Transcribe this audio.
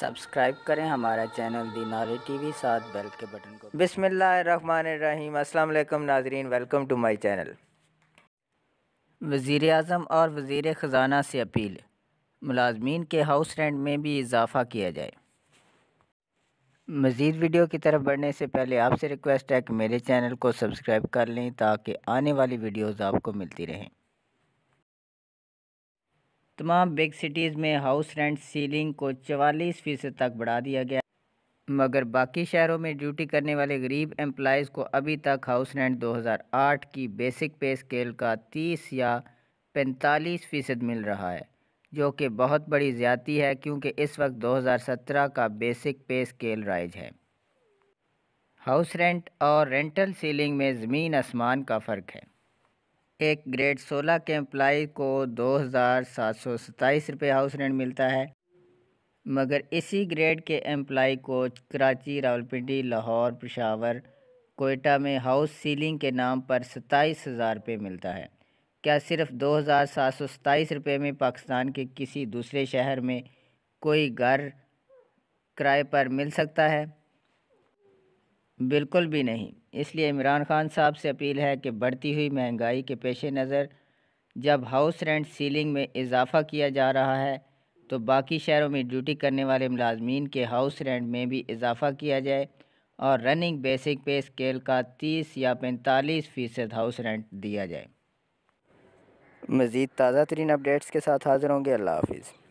subscribe करें हमारा channel the T TV साथ बेल के बटन को बिसमीम अल्लाम नाजरीन वेलकम टू माय चैनल वज़ी अजम और वज़ी ख़जाना से अपील मुलाजमीन के हाउस रेंट में भी इजाफ़ा किया जाए मज़ीद वीडियो की तरफ बढ़ने से पहले आपसे रिक्वेस्ट है कि मेरे चैनल को सब्सक्राइब कर लें ताकि आने वाली वीडियोज़ आपको मिलती रहें तमाम बिग सिटीज़ में हाउस रेंट सीलिंग को चवालीस फ़ीसद तक बढ़ा दिया गया मगर बाकी शहरों में ड्यूटी करने वाले गरीब एम्प्लाइज़ को अभी तक हाउस रेंट 2008 की बेसिक पे स्केल का 30 या 45 फ़ीसद मिल रहा है जो कि बहुत बड़ी ज़्यादी है क्योंकि इस वक्त 2017 का बेसिक पे स्केल राइज है हाउस रेंट और रेंटल सीलिंग में ज़मीन आसमान का फ़र्क है एक ग्रेड सोलह के एम्प्लाई को दो हज़ार सात सौ सत्ताईस रुपये हाउस रेंट मिलता है मगर इसी ग्रेड के एम्प्लाई को कराची रावलपिंडी लाहौर पेशावर कोयटा में हाउस सीलिंग के नाम पर सत्ताईस हज़ार रुपये मिलता है क्या सिर्फ दो हज़ार सात सौ सत्ताईस रुपये में पाकिस्तान के किसी दूसरे शहर में कोई घर किराए पर मिल सकता है बिल्कुल भी नहीं इसलिए इमरान खान साहब से अपील है कि बढ़ती हुई महंगाई के पेश नज़र जब हाउस रेंट सीलिंग में इजाफा किया जा रहा है तो बाकी शहरों में ड्यूटी करने वाले मुलाजमीन के हाउस रेंट में भी इजाफा किया जाए और रनिंग बेसिक पे स्केल का तीस या पैंतालीस फ़ीसद हाउस रेंट दिया जाए मज़ीद ताज़ा तरीन अपडेट्स के साथ हाज़िर होंगे अल्लाह हाफिज़